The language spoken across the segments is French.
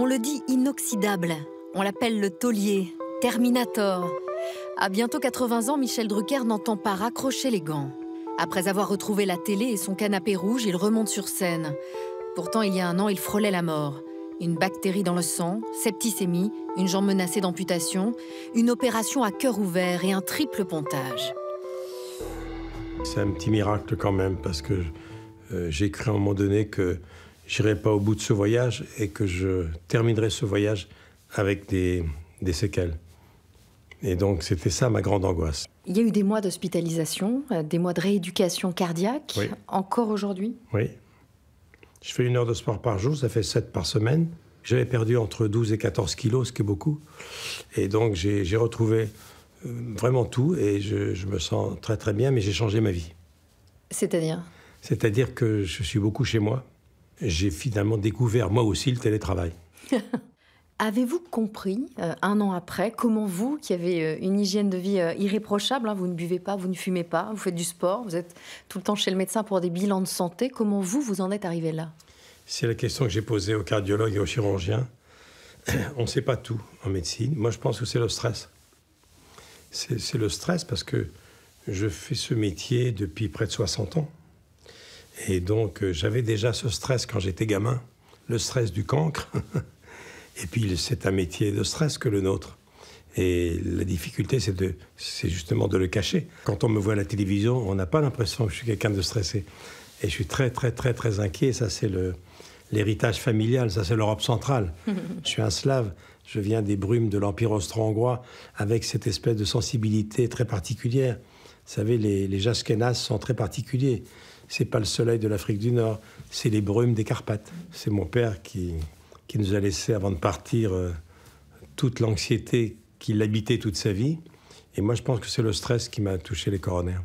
On le dit inoxydable, on l'appelle le taulier, Terminator. À bientôt 80 ans, Michel Drucker n'entend pas raccrocher les gants. Après avoir retrouvé la télé et son canapé rouge, il remonte sur scène. Pourtant, il y a un an, il frôlait la mort. Une bactérie dans le sang, septicémie, une jambe menacée d'amputation, une opération à cœur ouvert et un triple pontage. C'est un petit miracle quand même, parce que euh, j'ai cru à un moment donné que j'irai pas au bout de ce voyage et que je terminerai ce voyage avec des, séquelles. Et donc c'était ça ma grande angoisse. Il y a eu des mois d'hospitalisation, euh, des mois de rééducation cardiaque, encore aujourd'hui Oui. Je fais une heure de sport par jour, ça fait sept par semaine. J'avais perdu entre 12 et 14 kilos, ce qui est beaucoup. Et donc j'ai retrouvé euh, vraiment tout et je, je, me sens très très bien, mais j'ai changé ma vie. C'est-à-dire C'est-à-dire que je suis beaucoup chez moi j'ai finalement découvert moi aussi le télétravail. Avez-vous compris, euh, un an après, comment vous, qui avez euh, une hygiène de vie euh, irréprochable, hein, vous ne buvez pas, vous ne fumez pas, vous faites du sport, vous êtes tout le temps chez le médecin pour des bilans de santé, comment vous, vous en êtes arrivé là C'est la question que j'ai posée aux cardiologues et aux chirurgiens. On ne sait pas tout en médecine. Moi, je pense que c'est le stress. C'est le stress parce que je fais ce métier depuis près de 60 ans. Et donc, euh, j'avais déjà ce stress quand j'étais gamin, le stress du cancre. Et puis, c'est un métier de stress que le nôtre. Et la difficulté, c'est justement de le cacher. Quand on me voit à la télévision, on n'a pas l'impression que je suis quelqu'un de stressé. Et je suis très, très, très, très inquiet. Ça, c'est l'héritage familial. Ça, c'est l'Europe centrale. je suis un slave. Je viens des brumes de l'Empire austro-hongrois avec cette espèce de sensibilité très particulière. Vous savez, les, les jaskenas sont très particuliers c'est pas le soleil de l'Afrique du Nord, c'est les brumes des Carpates. C'est mon père qui, nous a laissé avant de partir euh, toute l'anxiété qui l'habitait toute sa vie. Et moi, je pense que c'est le stress qui m'a touché les coronaires.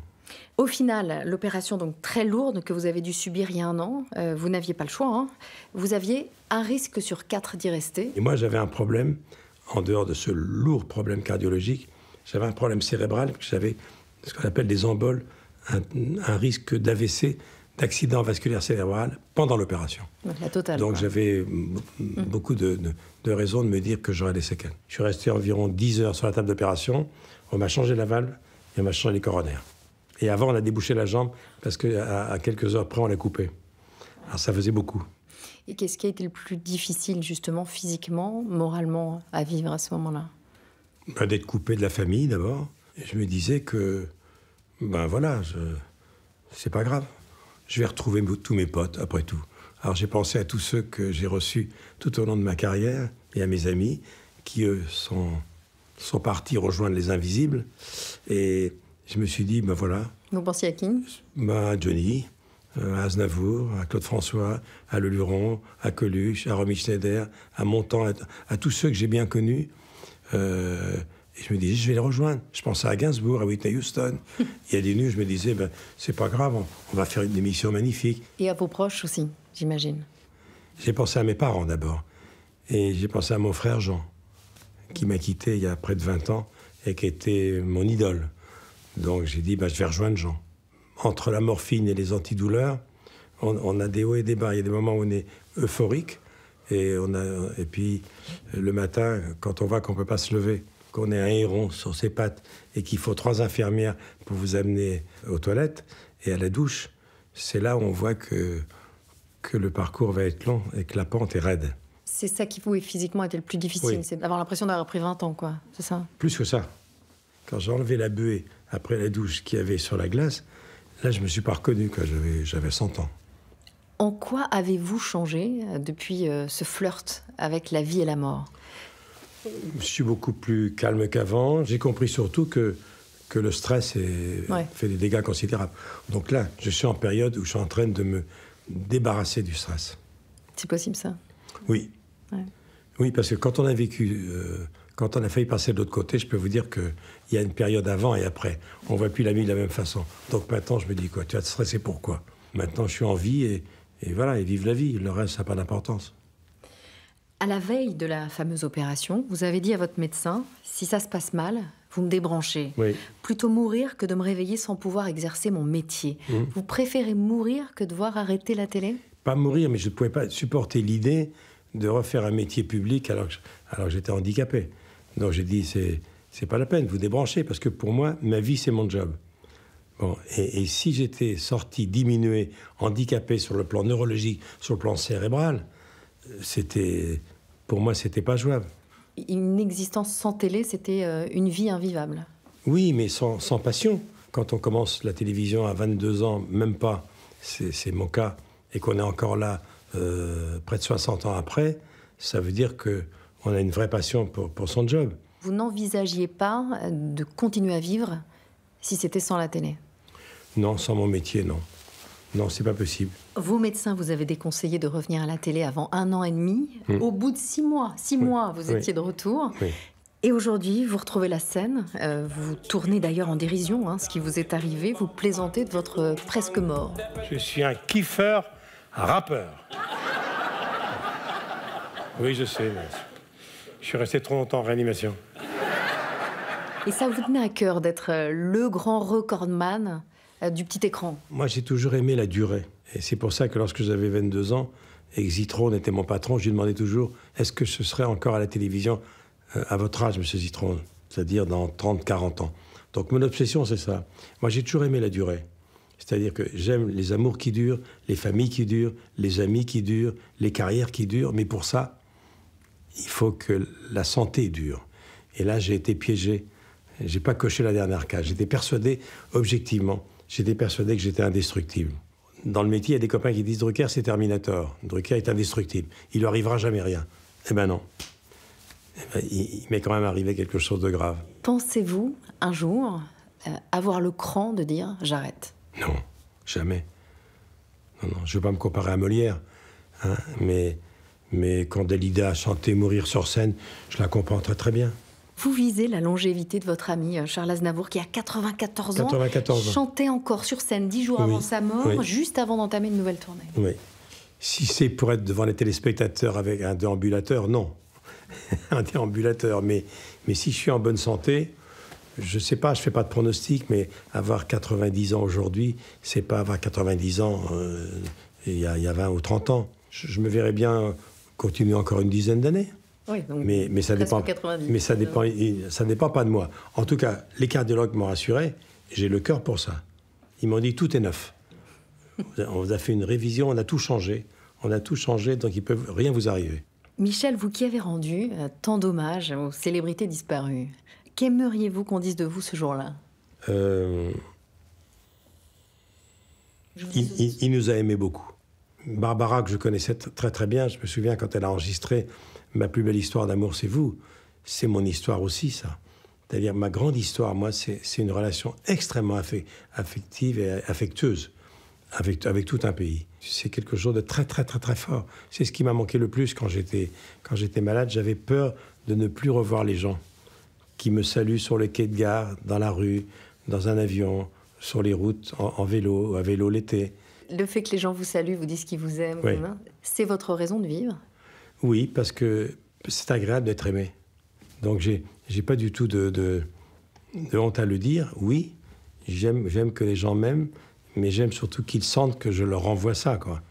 Au final, l'opération donc très lourde que vous avez dû subir il y a un an, euh, vous n'aviez pas le choix. Hein. vous aviez un risque sur quatre d'y rester. Et moi, j'avais un problème, en dehors de ce lourd problème cardiologique, j'avais un problème cérébral, j'avais ce qu'on appelle des emboles un, risque d'AVC, d'accident vasculaire cérébral pendant l'opération. Donc j'avais mm. beaucoup de, raisons de me dire que j'aurais des séquelles. Je suis resté environ 10 heures sur la table d'opération. On m'a changé la valve et on m'a changé les coronaires. Et avant, on a débouché la jambe parce qu'à à quelques heures près, on l'a coupée. Alors ça faisait beaucoup. Et qu'est-ce qui a été le plus difficile, justement, physiquement, moralement, à vivre à ce moment-là bah, D'être coupé de la famille, d'abord. Je me disais que ben voilà, c'est pas grave. Je vais retrouver tous mes potes après tout. Alors j'ai pensé à tous ceux que j'ai reçus tout au long de ma carrière et à mes amis qui, eux, sont, sont partis rejoindre les Invisibles. Et je me suis dit, ben voilà. Vous pensez à qui ben, À Johnny, euh, à Aznavour, à Claude François, à Le Luron, à Coluche, à Romy Schneider, à Montand, à, tous ceux que j'ai bien connus. Euh, et je me disais, je vais le rejoindre. Je pensais à Gainsbourg, à Whitney Houston. Il y a des nuits, je me disais, ben, c'est pas grave, on, va faire une émission magnifique. Et à vos proches aussi, j'imagine. J'ai pensé à mes parents d'abord. Et j'ai pensé à mon frère Jean, qui m'a quitté il y a près de 20 ans et qui était mon idole. Donc j'ai dit, ben, je vais rejoindre Jean. Entre la morphine et les antidouleurs, on, a des hauts et des bas. Il y a des moments où on est euphorique. Et, on a, et puis le matin, quand on voit qu'on ne peut pas se lever, qu'on ait un héron sur ses pattes et qu'il faut trois infirmières pour vous amener aux toilettes et à la douche, c'est là où on voit que, que le parcours va être long et que la pente est raide. C'est ça qui, est physiquement, était le plus difficile, c'est d'avoir l'impression d'avoir pris 20 ans, quoi, c'est ça Plus que ça. Quand j'ai enlevé la buée après la douche qu'il y avait sur la glace, là, je me suis pas reconnu, quoi, j'avais 100 ans. En quoi avez-vous changé euh, depuis euh, ce flirt avec la vie et la mort je suis beaucoup plus calme qu'avant. J'ai compris surtout que, que le stress fait des dégâts considérables. Donc là, je suis en période où je suis en train de me débarrasser du stress. C'est possible ça Oui. Oui, parce que quand on a vécu, euh, quand on a failli passer de l'autre côté, je peux vous dire qu'il y a une période avant et après. On ne voit plus la vie de la même façon. Donc maintenant, je me dis quoi Tu as te stresser pourquoi Maintenant, je suis en vie et, et voilà, et vive la vie. Le reste, ça n'a pas d'importance. À la veille de la fameuse opération, vous avez dit à votre médecin, si ça se passe mal, vous me débranchez. Plutôt mourir que de me réveiller sans pouvoir exercer mon métier. Mmh. Vous préférez mourir que de voir arrêter la télé Pas mourir, mais je ne pouvais pas supporter l'idée de refaire un métier public alors que, alors j'étais handicapé. Donc j'ai dit, c'est, c'est pas la peine, vous débranchez, parce que pour moi, ma vie, c'est mon job. Bon, et si j'étais sorti diminué, handicapé sur le plan neurologique, sur le plan cérébral, euh, c'était pour moi, c'était pas jouable. Une existence sans télé, c'était euh, une vie invivable. Oui, mais sans, passion. Quand on commence la télévision à 22 ans, même pas, c'est mon cas, et qu'on est encore là euh, près de 60 ans après, ça veut dire qu'on a une vraie passion pour, pour son job. Vous n'envisagiez pas euh, de continuer à vivre si c'était sans la télé Non, sans mon métier, non. Non, c'est pas possible. Vos médecins vous avez déconseillé de revenir à la télé avant un an et demi. Hmm. Au bout de six mois, six mois, vous étiez de retour. Et aujourd'hui, vous retrouvez la scène. Euh, vous tournez d'ailleurs en dérision hein, ce qui vous est arrivé. Vous plaisantez de votre presque mort. Je suis un kiffeur rappeur. Oui, je sais. Je suis resté trop longtemps en réanimation. Et ça vous tenait à cœur d'être euh, le grand recordman euh, du petit écran Moi, j'ai toujours aimé la durée. Et c'est pour ça que lorsque j'avais 22 ans, Exitron était mon patron, je lui demandais toujours est-ce que ce serait encore à la télévision euh, à votre âge, monsieur Zitron C'est-à-dire dans 30, 40 ans. Donc mon obsession, c'est ça. Moi, j'ai toujours aimé la durée. C'est-à-dire que j'aime les amours qui durent, les familles qui durent, les amis qui durent, les carrières qui durent, mais pour ça, il faut que la santé dure. Et là, j'ai été piégé. J'ai pas coché la dernière case. J'étais persuadé, objectivement, j'étais persuadé que j'étais indestructible. Dans le métier, il y a des copains qui disent Drucker, c'est Terminator. Drucker est indestructible. Il lui arrivera jamais rien. Eh ben non. Eh ben, il, m'est quand même arrivé quelque chose de grave. Pensez-vous un jour euh, avoir le cran de dire j'arrête Non, jamais. Non, non, je ne veux pas me comparer à Molière. Hein, mais, mais quand a chantait Mourir sur scène, je la comprends très très bien. Vous visez la longévité de votre ami euh, Charles Aznavour, qui a 94, ans, chantait encore sur scène dix jours avant sa mort, juste avant d'entamer une nouvelle tournée. Oui. Si c'est pour être devant les téléspectateurs avec un déambulateur, non. un déambulateur. Mais, mais si je suis en bonne santé, je ne sais pas, je ne fais pas de pronostic, mais avoir 90 ans aujourd'hui, c'est pas avoir 90 ans euh, il, y a, 20 ou 30 ans. je me verrais bien continuer encore une dizaine d'années. Oui, donc mais, ça dépend, mais ça dépend, ça dépend pas de moi. En tout cas, les cardiologues m'ont rassuré, j'ai le cœur pour ça. Ils m'ont dit tout est neuf. on vous a fait une révision, on a tout changé. On a tout changé, donc ils peuvent rien vous arriver. Michel, vous qui avez rendu euh, tant d'hommages aux célébrités disparues, qu'aimeriez-vous qu'on dise de vous ce jour-là euh, il, il nous a aimé beaucoup. Barbara, que je connaissais très très bien, je me souviens quand elle a enregistré Ma plus belle histoire d'amour, c'est vous. C'est mon histoire aussi, ça. C'est-à-dire ma grande histoire, moi, c'est une relation extrêmement affective et affectueuse avec, avec tout un pays. C'est quelque chose de très très très très fort. C'est ce qui m'a manqué le plus quand j'étais malade. J'avais peur de ne plus revoir les gens qui me saluent sur le quai de gare, dans la rue, dans un avion, sur les routes, en vélo, à vélo l'été. Le fait que les gens vous saluent, vous disent qu'ils vous aiment, c'est votre raison de vivre Oui, parce que c'est agréable d'être aimé. Donc j'ai, n'ai pas du tout de, de, honte à le dire. Oui, j'aime, j'aime que les gens m'aiment, mais j'aime surtout qu'ils sentent que je leur envoie ça, quoi.